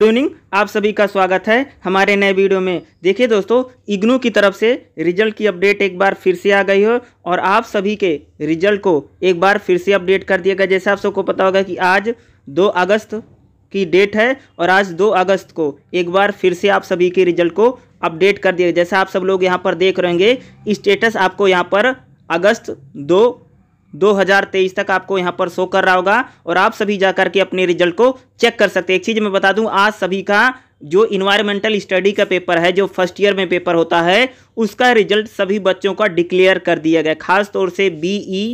tuning आप सभी का स्वागत है हमारे नए वीडियो में देखिए दोस्तों इग्नू की तरफ से रिजल्ट की अपडेट एक बार फिर से आ गई हो और आप सभी के रिजल्ट को एक बार फिर से अपडेट कर दिया गया जैसे आप सबको पता होगा कि आज 2 अगस्त की डेट है और आज 2 अगस्त को एक बार फिर से आप सभी के रिजल्ट को अपडेट कर दिया जैसे आप सब लोग यहाँ पर देख रहेंगे स्टेटस आपको यहाँ पर अगस्त दो 2023 तक आपको यहाँ पर शो कर रहा होगा और आप सभी जा करके अपने रिजल्ट को चेक कर सकते हैं एक चीज़ मैं बता दूं आज सभी का जो इन्वायरमेंटल स्टडी का पेपर है जो फर्स्ट ईयर में पेपर होता है उसका रिजल्ट सभी बच्चों का डिक्लेयर कर दिया गया खास तौर से B E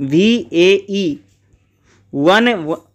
V A E one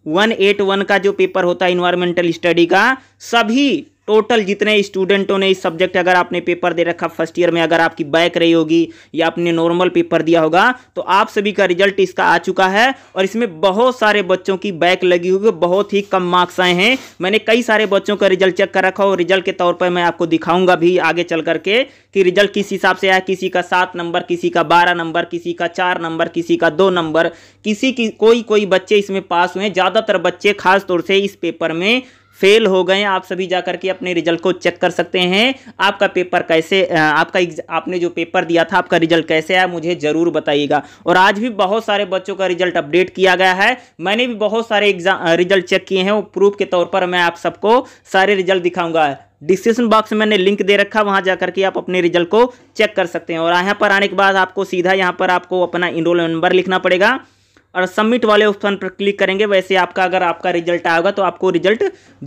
one eight one का जो पेपर होता है इन्वायरमेंटल स्टडी का सभी टोटल जितने स्टूडेंटों ने इस सब्जेक्ट अगर आपने पेपर दे रखा फर्स्ट ईयर में अगर आपकी बैक रही होगी या आपने नॉर्मल पेपर दिया होगा तो आप सभी का रिजल्ट इसका आ चुका है और इसमें बहुत सारे बच्चों की बैक लगी हुई बहुत ही कम मार्क्स आए हैं मैंने कई सारे बच्चों का रिजल्ट चेक कर रखा और रिजल्ट के तौर पर मैं आपको दिखाऊंगा भी आगे चल करके कि रिजल्ट किस हिसाब से आया किसी का सात नंबर किसी का बारह नंबर किसी का चार नंबर किसी का दो नंबर किसी की कोई कोई बच्चे इसमें पास हुए ज़्यादातर बच्चे खासतौर से इस पेपर में फेल हो गए आप सभी जा करके अपने रिजल्ट को चेक कर सकते हैं आपका पेपर कैसे आपका आपने जो पेपर दिया था आपका रिजल्ट कैसे आया मुझे ज़रूर बताइएगा और आज भी बहुत सारे बच्चों का रिजल्ट अपडेट किया गया है मैंने भी बहुत सारे एग्जाम रिजल्ट चेक किए हैं प्रूफ के तौर पर मैं आप सबको सारे रिजल्ट दिखाऊंगा डिस्क्रिप्शन बॉक्स में मैंने लिंक दे रखा वहां जा करके आप अपने रिजल्ट को चेक कर सकते हैं और यहाँ पर आने के बाद आपको सीधा यहाँ पर आपको अपना इनरोल नंबर लिखना पड़ेगा और सबमिट वाले ऑप्शन पर क्लिक करेंगे वैसे आपका अगर आपका रिजल्ट आएगा तो आपको रिजल्ट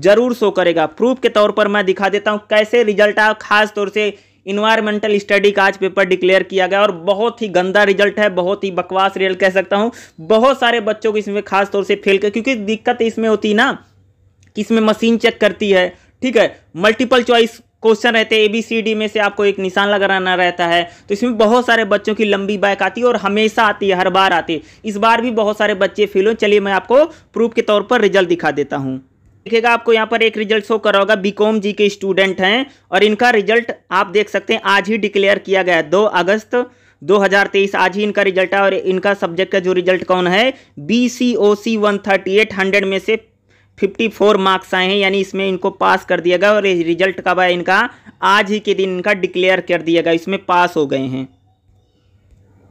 जरूर शो करेगा प्रूफ के तौर पर मैं दिखा देता हूँ कैसे रिजल्ट आया खास तौर से इन्वायरमेंटल स्टडी का आज पेपर डिक्लेयर किया गया और बहुत ही गंदा रिजल्ट है बहुत ही बकवास रिजल्ट कह सकता हूँ बहुत सारे बच्चों को इसमें खास तौर से फेल कर क्योंकि दिक्कत इसमें होती ना कि इसमें मशीन चेक करती है ठीक है मल्टीपल चॉइस क्वेश्चन रहते हैं ए बी सी डी में से आपको एक निशान लगाना रहता है तो इसमें बहुत सारे बच्चों की लंबी बाइक आती है और हमेशा आती है हर बार आती है इस बार भी बहुत सारे बच्चे फेल हुए चलिए मैं आपको प्रूफ के तौर पर रिजल्ट दिखा देता हूँ देखिएगा आपको यहाँ पर एक रिजल्ट शो करा होगा बीकॉम जी के स्टूडेंट हैं और इनका रिजल्ट आप देख सकते हैं आज ही डिक्लेयर किया गया है दो अगस्त 2023 आज ही इनका रिजल्ट है और इनका सब्जेक्ट का जो रिजल्ट कौन है B C O C one thirty eight hundred में से फिफ्टी फोर मार्क्स आए हैं यानी इसमें इनको पास कर दिया गया और रिजल्ट कब आया इनका आज ही के दिन इनका डिक्लेयर कर दिया गया इसमें पास हो गए हैं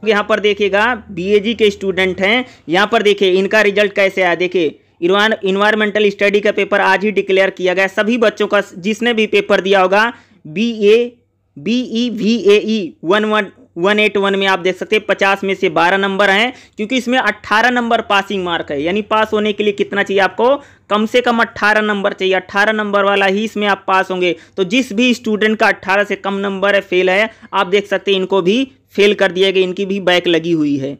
यहाँ पर देखिएगा बीएजी के स्टूडेंट हैं यहाँ पर देखिए इनका रिजल्ट कैसे आया देखिए इन्वायरमेंटल स्टडी का पेपर आज ही डिक्लेयर किया गया सभी बच्चों का जिसने भी पेपर दिया होगा B A B E V A E one one one eight one में आप देख सकते हैं पचास में से बारह नंबर हैं क्योंकि इसमें अट्ठारह नंबर पासिंग मार्क है यानी पास होने के लिए कितना चाहिए आपको कम से कम अट्ठारह नंबर चाहिए अट्ठारह नंबर वाला ही इसमें आप पास होंगे तो जिस भी स्टूडेंट का अट्ठारह से कम नंबर है फेल है आप देख सकते हैं इनको भी फेल कर दिया गया इनकी भी बैक लगी हुई है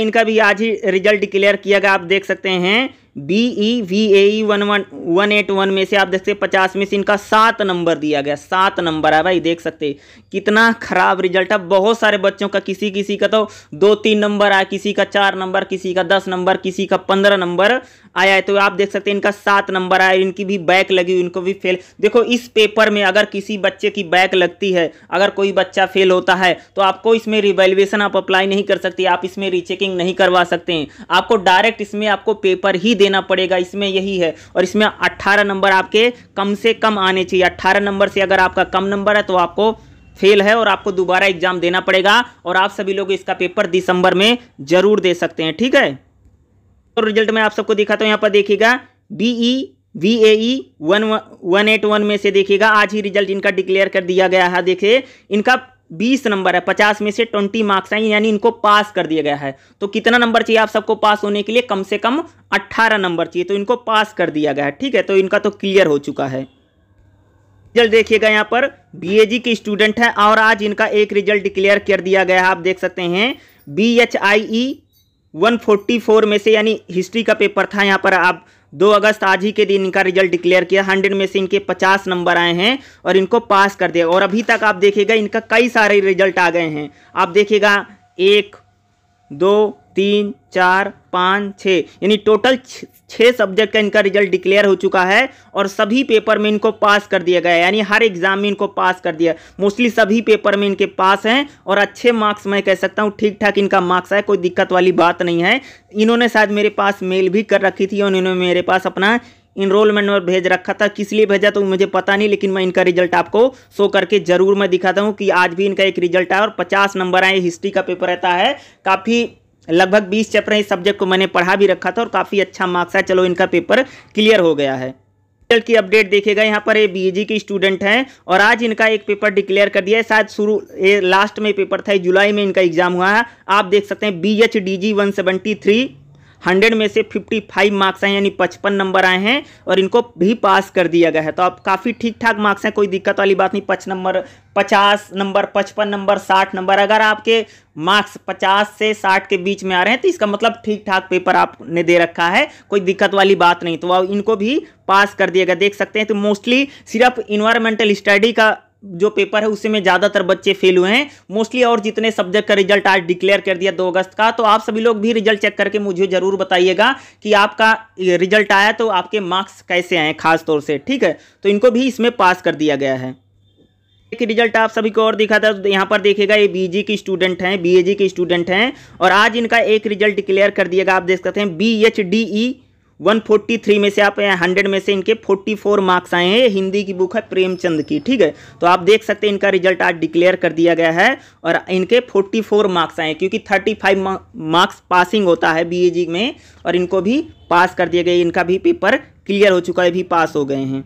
इनका भी आज ही रिजल्ट डिक्लेयर किया गया आप देख सकते हैं B E V A E one one one eight one में से आप देखते सकते पचास में से इनका सात नंबर दिया गया सात नंबर है भाई देख सकते कितना खराब रिजल्ट है बहुत सारे बच्चों का किसी किसी का तो दो तीन नंबर आया किसी का चार नंबर किसी का दस नंबर किसी का पंद्रह नंबर आया है तो आप देख सकते हैं इनका सात नंबर आया इनकी भी बैक लगी इनको भी फेल देखो इस पेपर में अगर किसी बच्चे की बैक लगती है अगर कोई बच्चा फेल होता है तो आपको इसमें रिवेल्युएसन आप अप्लाई नहीं कर सकते आप इसमें रीचेकिंग नहीं करवा सकते हैं आपको डायरेक्ट इसमें आपको पेपर ही देना पड़ेगा इसमें यही है और इसमें अट्ठारह नंबर आपके कम से कम आने चाहिए अट्ठारह नंबर से अगर आपका कम नंबर है तो आपको फेल है और आपको दोबारा एग्जाम देना पड़ेगा और आप सभी लोग इसका पेपर दिसंबर में जरूर दे सकते हैं ठीक है तो रिजल्ट में आप सबको दिखाता हूँ यहाँ पर देखिएगा B E V A E one one eight one में से देखिएगा आज ही रिजल्ट इनका डिक्लेयर कर दिया गया है देखिए इनका बीस नंबर है पचास में से ट्वेंटी मार्क्स आई यानी इनको पास कर दिया गया है तो कितना नंबर चाहिए आप सबको पास होने के लिए कम से कम अट्ठारह नंबर चाहिए तो इनको पास कर दिया गया है ठीक है तो इनका तो क्लियर हो चुका है रिजल्ट देखिएगा यहाँ पर बीएजी के स्टूडेंट हैं और आज इनका एक रिजल्ट डिक्लेयर कर दिया गया है आप देख सकते हैं B H I E one forty four में से यानी हिस्ट्री का पेपर था यहाँ पर आप दो अगस्त आज ही के दिन इनका रिजल्ट डिक्लेयर किया हंड्रेड में से इनके पचास नंबर आए हैं और इनको पास कर दिया और अभी तक आप देखिएगा इनका कई सारे रिजल्ट आ गए हैं आप देखिएगा एक दो तीन चार पाँच छः यानी टोटल छः सब्जेक्ट का इनका रिजल्ट डिक्लेयर हो चुका है और सभी पेपर में इनको पास कर दिया गया यानी हर एग्जाम में इनको पास कर दिया मोस्टली सभी पेपर में इनके पास हैं और अच्छे मार्क्स मैं कह सकता हूँ ठीक ठाक इनका मार्क्स है कोई दिक्कत वाली बात नहीं है इन्होंने शायद मेरे पास मेल भी कर रखी थी और इन्होंने मेरे पास अपना इनरोलमेंट नंबर भेज रखा था किस लिए भेजा तो मुझे पता नहीं लेकिन मैं इनका रिजल्ट आपको शो करके जरूर मैं दिखाता हूँ कि आज भी इनका एक रिजल्ट आया और पचास नंबर आए हिस्ट्री का पेपर रहता है काफ़ी लगभग बीस चैप्टर इस सब्जेक्ट को मैंने पढ़ा भी रखा था और काफ़ी अच्छा मार्क्स है चलो इनका पेपर क्लियर हो गया है रिजल्ट की अपडेट देखेगा यहाँ पर ये बीएजी के स्टूडेंट हैं और आज इनका एक पेपर डिक्लेयर कर दिया है शायद शुरू ये लास्ट में पेपर था जुलाई में इनका एग्जाम हुआ है आप देख सकते हैं B H D G one seventy three hundred में से फिफ्टी फाइव मार्क्स आए यानी पचपन नंबर आए हैं और इनको भी पास कर दिया गया है तो आप काफ़ी ठीक ठाक मार्क्स हैं कोई दिक्कत वाली बात नहीं पच नंबर पचास नंबर पचपन नंबर साठ नंबर अगर आपके मार्क्स पचास से साठ के बीच में आ रहे हैं तो इसका मतलब ठीक ठाक पेपर आपने दे रखा है कोई दिक्कत वाली बात नहीं तो इनको भी पास कर दिया गया देख सकते हैं तो मोस्टली सिर्फ इन्वायरमेंटल स्टडी का जो पेपर है उसमें ज़्यादातर बच्चे फेल हुए हैं मोस्टली और जितने सब्जेक्ट का रिजल्ट आज डिक्लेयर कर दिया दो अगस्त का तो आप सभी लोग भी रिजल्ट चेक करके मुझे ज़रूर बताइएगा कि आपका रिजल्ट आया तो आपके मार्क्स कैसे आए खास तौर से ठीक है तो इनको भी इसमें पास कर दिया गया है एक रिजल्ट आप सभी को और दिखा था तो यहाँ पर देखेगा ये बी की स्टूडेंट हैं बी के स्टूडेंट हैं और आज इनका एक रिजल्ट डिक्लेयर कर दिएगा आप देख सकते हैं बी एच डी ई 143 में से आप हंड्रेड में से इनके 44 मार्क्स आए हैं हिंदी की बुक है प्रेमचंद की ठीक है तो आप देख सकते हैं इनका रिजल्ट आज डिक्लेयर कर दिया गया है और इनके 44 मार्क्स आए हैं क्योंकि 35 मार्क्स पासिंग होता है बीएजी में और इनको भी पास कर दिया गया इनका भी पेपर क्लियर हो चुका है भी पास हो गए हैं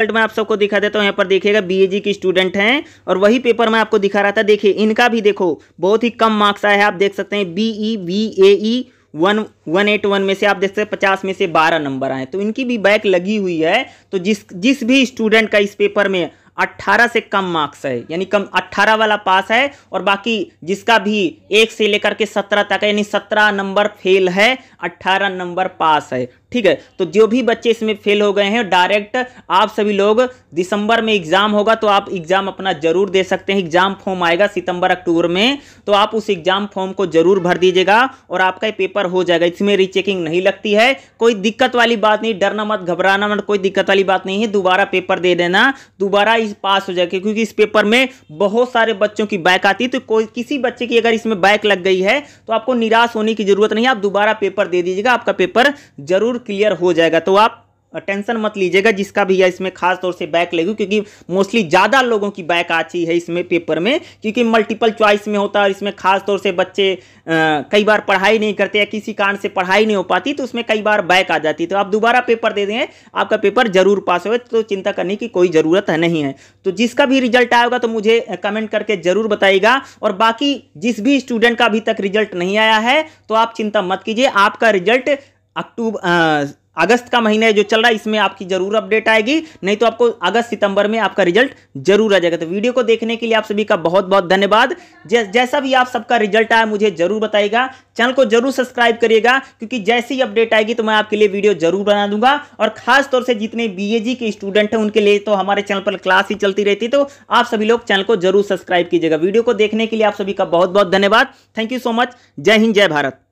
रिजल्ट मैं आप सबको दिखा देता हूँ यहाँ पर देखिएगा जी की स्टूडेंट हैं और वही पेपर मैं आपको दिखा रहा था देखिए इनका भी देखो बहुत ही कम मार्क्स आया है आप देख सकते हैं B E B A E one one eight one में से आप देख सकते हैं पचास में से बारह नंबर आए तो इनकी भी बैक लगी हुई है तो जिस जिस भी स्टूडेंट का इस पेपर में अट्ठारह से कम मार्क्स है यानी कम अट्ठारह वाला पास है और बाकी जिसका भी एक से लेकर के सत्रह तक है यानी सत्रह नंबर फेल है अट्ठारह नंबर पास है ठीक है तो जो भी बच्चे इसमें फेल हो गए हैं डायरेक्ट आप सभी लोग दिसंबर में एग्जाम होगा तो आप एग्जाम अपना जरूर दे सकते हैं एग्जाम फॉर्म आएगा सितंबर अक्टूबर में तो आप उस एग्जाम फॉर्म को जरूर भर दीजिएगा और आपका पेपर हो जाएगा इसमें रीचेकिंग नहीं लगती है कोई दिक्कत वाली बात नहीं डरना मत घबराना मत कोई दिक्कत वाली बात नहीं है दोबारा पेपर दे देना दोबारा इस पास हो जाएगा क्योंकि इस पेपर में बहुत सारे बच्चों की बैक आती है तो कोई किसी बच्चे की अगर इसमें बैक लग गई है तो आपको निराश होने की जरूरत नहीं आप दोबारा पेपर दे दीजिएगा आपका पेपर जरूर जरूर क्लियर हो जाएगा तो आप टेंशन मत लीजिएगा जिसका भी है इसमें खास तौर से बैक लेगी क्योंकि मोस्टली ज़्यादा लोगों की बैक आती है इसमें पेपर में क्योंकि मल्टीपल चॉइस में होता है और इसमें खास तौर से बच्चे आ, कई बार पढ़ाई नहीं करते या किसी कारण से पढ़ाई नहीं हो पाती तो उसमें कई बार बैक आ जाती है तो आप दोबारा पेपर दे दें आपका पेपर जरूर पास होगा तो चिंता करने की कोई ज़रूरत नहीं है तो जिसका भी रिजल्ट आएगा तो मुझे कमेंट करके ज़रूर बताइएगा और बाकी जिस भी स्टूडेंट का अभी तक रिजल्ट नहीं आया है तो आप चिंता मत कीजिए आपका रिजल्ट अक्टूबर अगस्त का महीना है जो चल रहा है इसमें आपकी जरूर अपडेट आएगी नहीं तो आपको अगस्त सितंबर में आपका रिजल्ट जरूर आ जाएगा तो वीडियो को देखने के लिए आप सभी का बहुत बहुत धन्यवाद जै, जैसा भी आप सबका रिजल्ट आया मुझे जरूर बताएगा चैनल को जरूर सब्सक्राइब करिएगा क्योंकि जैसी ही अपडेट आएगी तो मैं आपके लिए वीडियो जरूर बना दूंगा और खासतौर से जितने बी के स्टूडेंट हैं उनके लिए तो हमारे चैनल पर क्लास ही चलती रहती तो आप सभी लोग चैनल को जरूर सब्सक्राइब कीजिएगा वीडियो को देखने के लिए आप सभी का बहुत बहुत धन्यवाद थैंक यू सो मच जय हिंद जय भारत